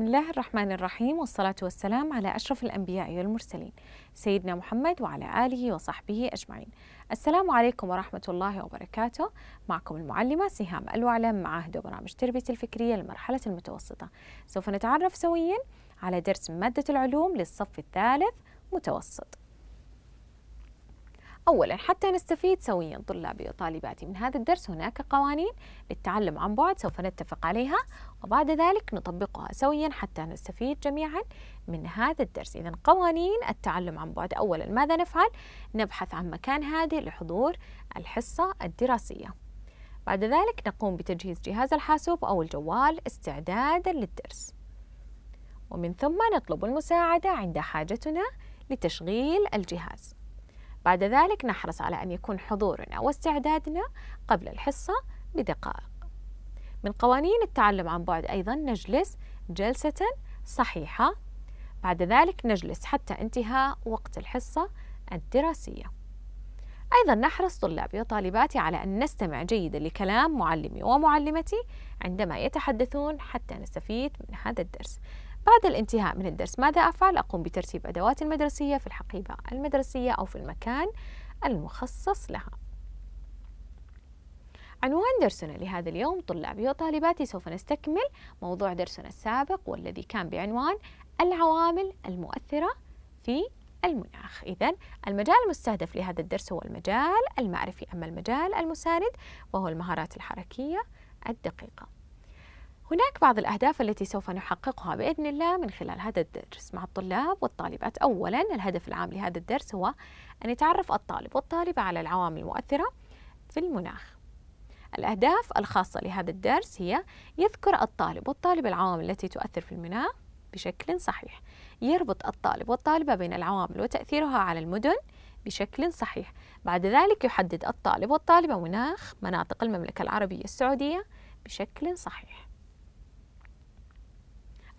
بسم الله الرحمن الرحيم والصلاة والسلام على أشرف الأنبياء والمرسلين سيدنا محمد وعلى آله وصحبه أجمعين السلام عليكم ورحمة الله وبركاته معكم المعلمة سهام الوعلم معاهد وبرامج تربية الفكرية للمرحلة المتوسطة سوف نتعرف سويا على درس مادة العلوم للصف الثالث متوسط أولا حتى نستفيد سويا طلابي وطالباتي من هذا الدرس هناك قوانين للتعلم عن بعد سوف نتفق عليها وبعد ذلك نطبقها سويا حتى نستفيد جميعا من هذا الدرس إذا قوانين التعلم عن بعد أولا ماذا نفعل؟ نبحث عن مكان هادئ لحضور الحصة الدراسية بعد ذلك نقوم بتجهيز جهاز الحاسوب أو الجوال استعدادا للدرس ومن ثم نطلب المساعدة عند حاجتنا لتشغيل الجهاز بعد ذلك نحرص على أن يكون حضورنا واستعدادنا قبل الحصة بدقائق من قوانين التعلم عن بعد أيضا نجلس جلسة صحيحة بعد ذلك نجلس حتى انتهاء وقت الحصة الدراسية أيضا نحرص طلابي وطالباتي على أن نستمع جيدا لكلام معلمي ومعلمتي عندما يتحدثون حتى نستفيد من هذا الدرس بعد الانتهاء من الدرس ماذا أفعل؟ أقوم بترتيب أدوات المدرسية في الحقيبة المدرسية أو في المكان المخصص لها عنوان درسنا لهذا اليوم طلابي وطالباتي سوف نستكمل موضوع درسنا السابق والذي كان بعنوان العوامل المؤثرة في المناخ إذا المجال المستهدف لهذا الدرس هو المجال المعرفي أما المجال المساند وهو المهارات الحركية الدقيقة هناك بعض الأهداف التي سوف نحققها بإذن الله من خلال هذا الدرس مع الطلاب والطالبات أولا الهدف العام لهذا الدرس هو أن يتعرف الطالب والطالبة على العوامل المؤثرة في المناخ الأهداف الخاصة لهذا الدرس هي يذكر الطالب والطالبة العوامل التي تؤثر في المناخ بشكل صحيح يربط الطالب والطالبة بين العوامل وتأثيرها على المدن بشكل صحيح بعد ذلك يحدد الطالب والطالبة مناخ مناطق المملكة العربية السعودية بشكل صحيح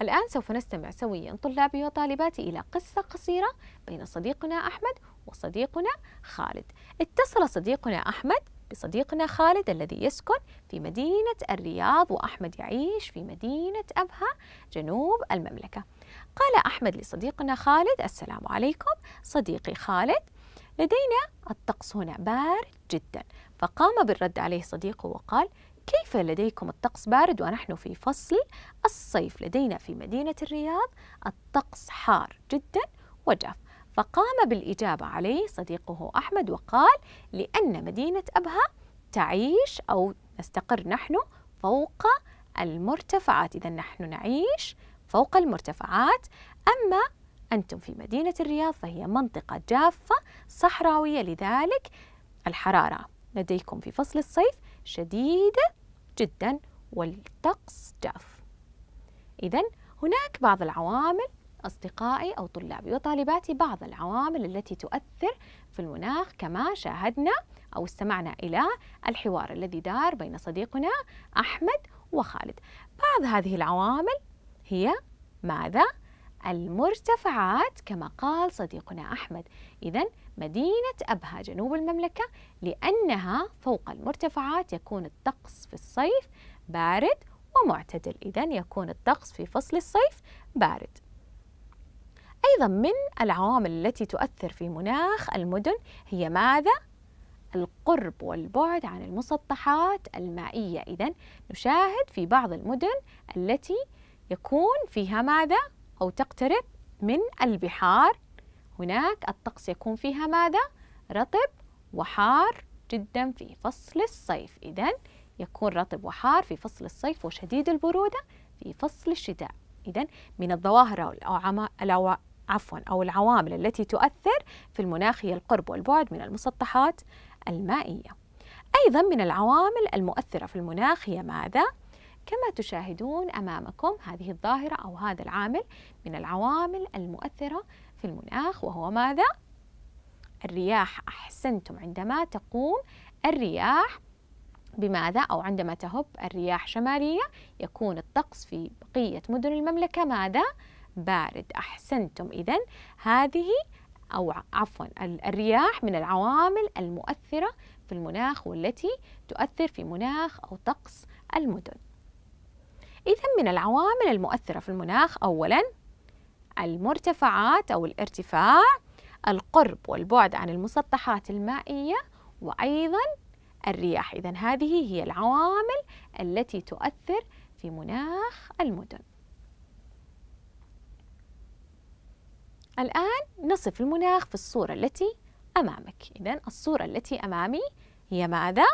الآن سوف نستمع سويا طلابي وطالباتي إلى قصة قصيرة بين صديقنا أحمد وصديقنا خالد اتصل صديقنا أحمد بصديقنا خالد الذي يسكن في مدينة الرياض وأحمد يعيش في مدينة أبها جنوب المملكة قال أحمد لصديقنا خالد السلام عليكم صديقي خالد لدينا الطقس هنا بارد جدا فقام بالرد عليه صديقه وقال كيف لديكم الطقس بارد ونحن في فصل الصيف لدينا في مدينة الرياض الطقس حار جدا وجاف فقام بالإجابة عليه صديقه أحمد وقال لأن مدينة أبها تعيش أو نستقر نحن فوق المرتفعات إذا نحن نعيش فوق المرتفعات أما أنتم في مدينة الرياض فهي منطقة جافة صحراوية لذلك الحرارة لديكم في فصل الصيف شديدة جدا والطقس جاف إذا هناك بعض العوامل أصدقائي أو طلابي وطالباتي بعض العوامل التي تؤثر في المناخ كما شاهدنا أو استمعنا إلى الحوار الذي دار بين صديقنا أحمد وخالد بعض هذه العوامل هي ماذا؟ المرتفعات كما قال صديقنا أحمد إذا مدينة أبها جنوب المملكة لأنها فوق المرتفعات يكون الطقس في الصيف بارد ومعتدل إذا يكون الطقس في فصل الصيف بارد أيضا من العوامل التي تؤثر في مناخ المدن هي ماذا؟ القرب والبعد عن المسطحات المائية إذا نشاهد في بعض المدن التي يكون فيها ماذا؟ أو تقترب من البحار هناك الطقس يكون فيها ماذا؟ رطب وحار جدا في فصل الصيف إذا يكون رطب وحار في فصل الصيف وشديد البرودة في فصل الشتاء إذا من الظواهر أو عفوا أو العوامل التي تؤثر في المناخ هي القرب والبعد من المسطحات المائية أيضا من العوامل المؤثرة في المناخ هي ماذا؟ كما تشاهدون أمامكم هذه الظاهرة أو هذا العامل من العوامل المؤثرة في المناخ وهو ماذا؟ الرياح أحسنتم عندما تقوم الرياح بماذا أو عندما تهب الرياح شمالية يكون الطقس في بقية مدن المملكة ماذا؟ بارد أحسنتم إذا هذه أو عفوا الرياح من العوامل المؤثرة في المناخ والتي تؤثر في مناخ أو طقس المدن إذا من العوامل المؤثرة في المناخ أولا المرتفعات أو الارتفاع القرب والبعد عن المسطحات المائية وأيضا الرياح إذا هذه هي العوامل التي تؤثر في مناخ المدن الآن نصف المناخ في الصورة التي أمامك إذا الصورة التي أمامي هي ماذا؟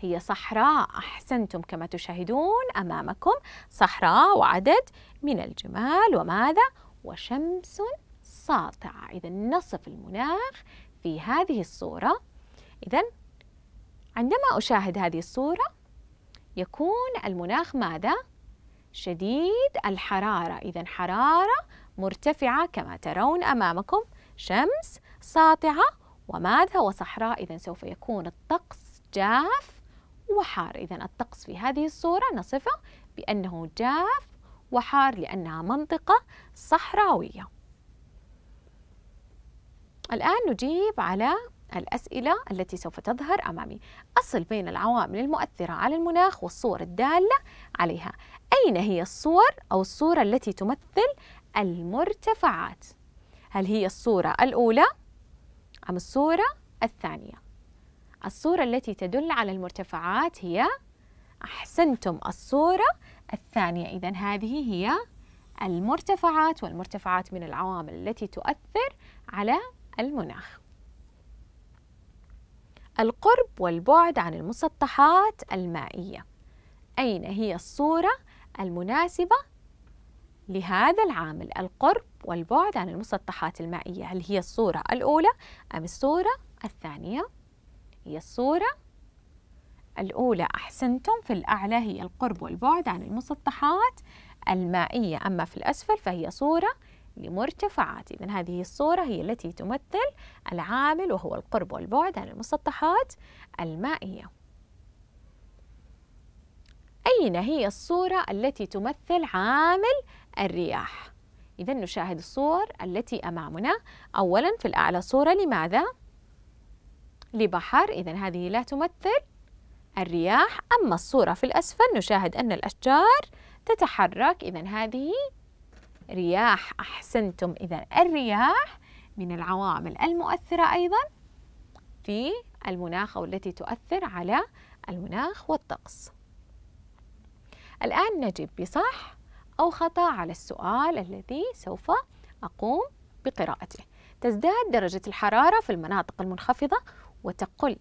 هي صحراء أحسنتم كما تشاهدون أمامكم صحراء وعدد من الجمال وماذا؟ وشمس ساطعة إذا نصف المناخ في هذه الصورة إذا عندما أشاهد هذه الصورة يكون المناخ ماذا؟ شديد الحرارة إذا حرارة مرتفعة كما ترون أمامكم شمس ساطعة وماذا وصحراء إذا سوف يكون الطقس جاف وحار إذا الطقس في هذه الصورة نصفه بأنه جاف وحار لأنها منطقة صحراوية الآن نجيب على الأسئلة التي سوف تظهر أمامي أصل بين العوامل المؤثرة على المناخ والصور الدالة عليها أين هي الصور أو الصورة التي تمثل المرتفعات هل هي الصورة الأولى أم الصورة الثانية الصورة التي تدل على المرتفعات هي أحسنتم الصورة الثانية إذا هذه هي المرتفعات والمرتفعات من العوامل التي تؤثر على المناخ القرب والبعد عن المسطحات المائية أين هي الصورة المناسبة لهذا العامل القرب والبعد عن المسطحات المائية هل هي الصورة الأولى أم الصورة الثانية؟ هي الصورة الأولى أحسنتم في الأعلى هي القرب والبعد عن المسطحات المائية أما في الأسفل فهي صورة لمرتفعات إذا هذه الصورة هي التي تمثل العامل وهو القرب والبعد عن المسطحات المائية أين هي الصورة التي تمثل عامل الرياح؟ إذا نشاهد الصور التي أمامنا أولا في الأعلى صورة لماذا؟ لبحر إذا هذه لا تمثل الرياح أما الصورة في الأسفل نشاهد أن الأشجار تتحرك إذا هذه رياح أحسنتم إذا الرياح من العوامل المؤثرة أيضا في المناخ أو التي تؤثر على المناخ والطقس الآن نجب بصح أو خطأ على السؤال الذي سوف أقوم بقراءته تزداد درجة الحرارة في المناطق المنخفضة وتقل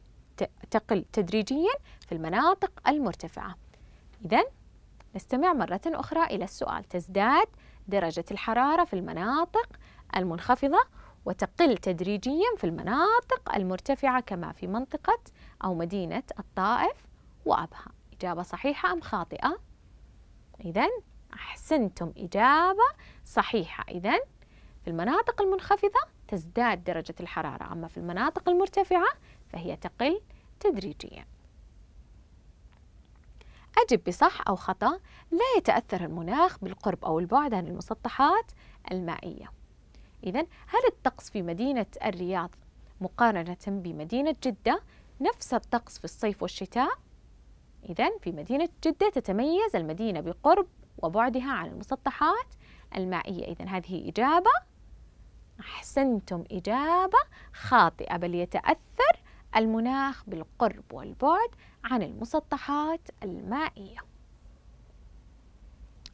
تقل تدريجيا في المناطق المرتفعة إذا نستمع مرة أخرى إلى السؤال تزداد درجة الحرارة في المناطق المنخفضة وتقل تدريجيا في المناطق المرتفعة كما في منطقة أو مدينة الطائف وأبها إجابة صحيحة أم خاطئة؟ إذا أحسنتم إجابة صحيحة إذا في المناطق المنخفضة تزداد درجة الحرارة أما في المناطق المرتفعة فهي تقل تدريجيا أجب بصح أو خطأ لا يتأثر المناخ بالقرب أو البعد عن المسطحات المائية إذا هل الطقس في مدينة الرياض مقارنة بمدينة جدة نفس الطقس في الصيف والشتاء؟ إذا في مدينة جدة تتميز المدينة بقرب وبعدها عن المسطحات المائية إذا هذه إجابة أحسنتم إجابة خاطئة بل يتأثر المناخ بالقرب والبعد عن المسطحات المائية.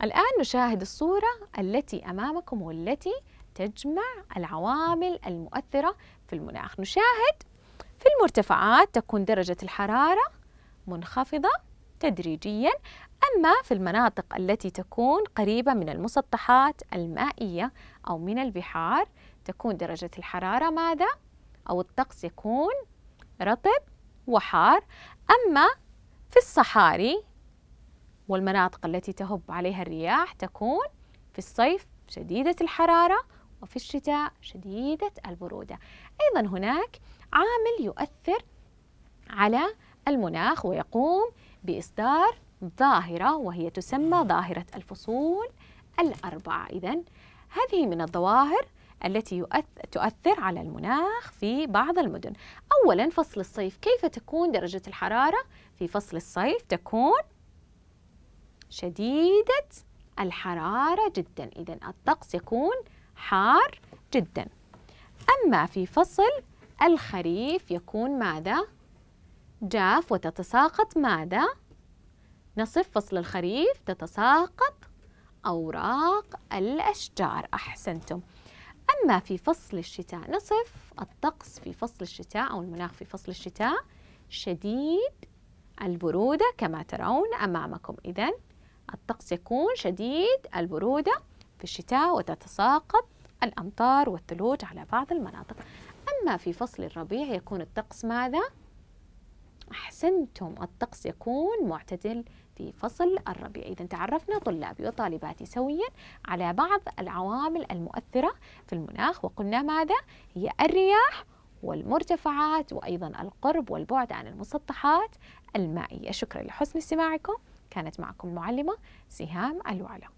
الآن نشاهد الصورة التي أمامكم والتي تجمع العوامل المؤثرة في المناخ. نشاهد في المرتفعات تكون درجة الحرارة منخفضة تدريجيا أما في المناطق التي تكون قريبة من المسطحات المائية أو من البحار تكون درجة الحرارة ماذا؟ أو الطقس يكون رطب وحار أما في الصحاري والمناطق التي تهب عليها الرياح تكون في الصيف شديدة الحرارة وفي الشتاء شديدة البرودة أيضا هناك عامل يؤثر على المناخ ويقوم بإصدار ظاهرة وهي تسمى ظاهرة الفصول الأربعة إذا هذه من الظواهر التي تؤثر على المناخ في بعض المدن أولا فصل الصيف كيف تكون درجة الحرارة في فصل الصيف تكون شديدة الحرارة جدا إذا الطقس يكون حار جدا أما في فصل الخريف يكون ماذا؟ جاف وتتساقط ماذا؟ نصف فصل الخريف تتساقط أوراق الأشجار أحسنتم أما في فصل الشتاء نصف الطقس في فصل الشتاء أو المناخ في فصل الشتاء شديد البرودة كما ترون أمامكم إذا الطقس يكون شديد البرودة في الشتاء وتتساقط الأمطار والثلوج على بعض المناطق أما في فصل الربيع يكون الطقس ماذا؟ أحسنتم الطقس يكون معتدل في فصل الربيع إذا تعرفنا طلابي وطالباتي سويا على بعض العوامل المؤثرة في المناخ وقلنا ماذا؟ هي الرياح والمرتفعات وأيضا القرب والبعد عن المسطحات المائية شكرا لحسن استماعكم كانت معكم المعلمة سهام الوعلق